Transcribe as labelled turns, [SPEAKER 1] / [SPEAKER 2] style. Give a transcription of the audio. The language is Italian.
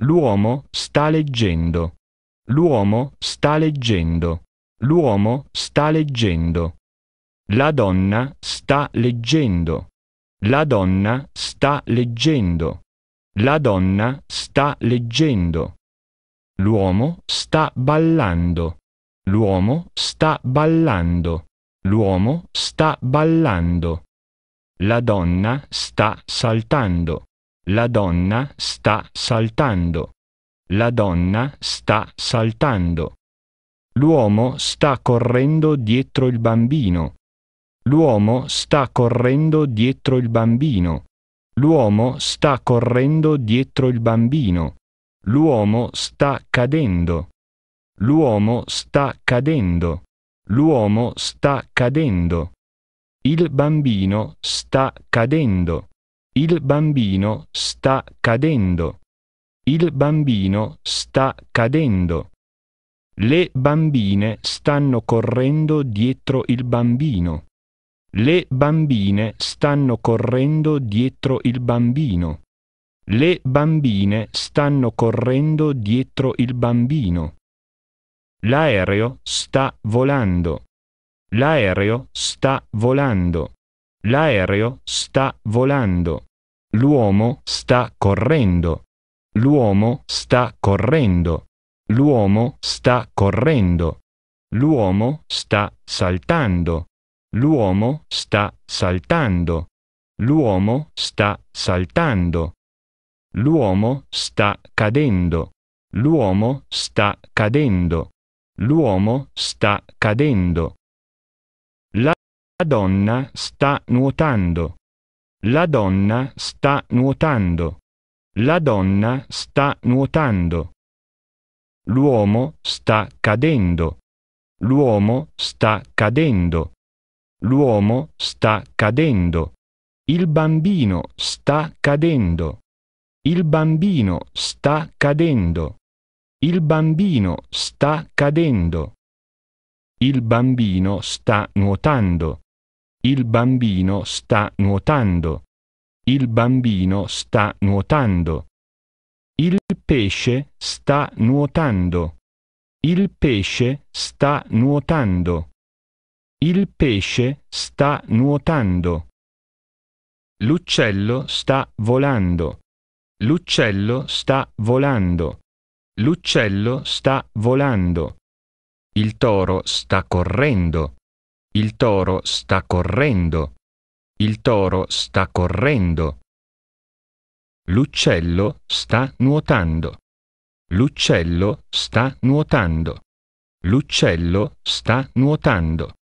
[SPEAKER 1] L'uomo sta leggendo. L'uomo sta leggendo. L'uomo sta leggendo. La donna sta leggendo. La donna sta leggendo. La donna sta leggendo. L'uomo sta ballando. L'uomo sta ballando. L'uomo sta ballando. La donna sta saltando. La donna sta saltando. La donna sta saltando. L'uomo sta correndo dietro il bambino. L'uomo sta correndo dietro il bambino. L'uomo sta correndo dietro il bambino. L'uomo sta cadendo. L'uomo sta cadendo. L'uomo sta cadendo. Il bambino sta cadendo. Il bambino sta cadendo. Il bambino sta cadendo. Le bambine stanno correndo dietro il bambino. Le bambine stanno correndo dietro il bambino. Le bambine stanno correndo dietro il bambino. L'aereo sta volando. L'aereo sta volando. L'aereo sta volando. L'uomo sta correndo. L'uomo sta correndo. L'uomo sta correndo. L'uomo sta saltando. L'uomo sta saltando. L'uomo sta saltando. L'uomo sta cadendo. L'uomo sta cadendo. L'uomo sta cadendo. La donna sta nuotando. La donna sta nuotando. La donna sta nuotando. L'uomo sta cadendo. L'uomo sta cadendo. L'uomo sta cadendo. Il bambino sta cadendo. Il bambino sta cadendo. Il bambino sta cadendo. Il bambino sta nuotando. Il bambino sta nuotando. Il bambino sta nuotando. Il pesce sta nuotando. Il pesce sta nuotando. Il pesce sta nuotando. L'uccello sta volando. L'uccello sta volando. L'uccello sta volando. Il toro sta correndo. Il toro sta correndo. Il toro sta correndo. L'uccello sta nuotando. L'uccello sta nuotando. L'uccello sta nuotando.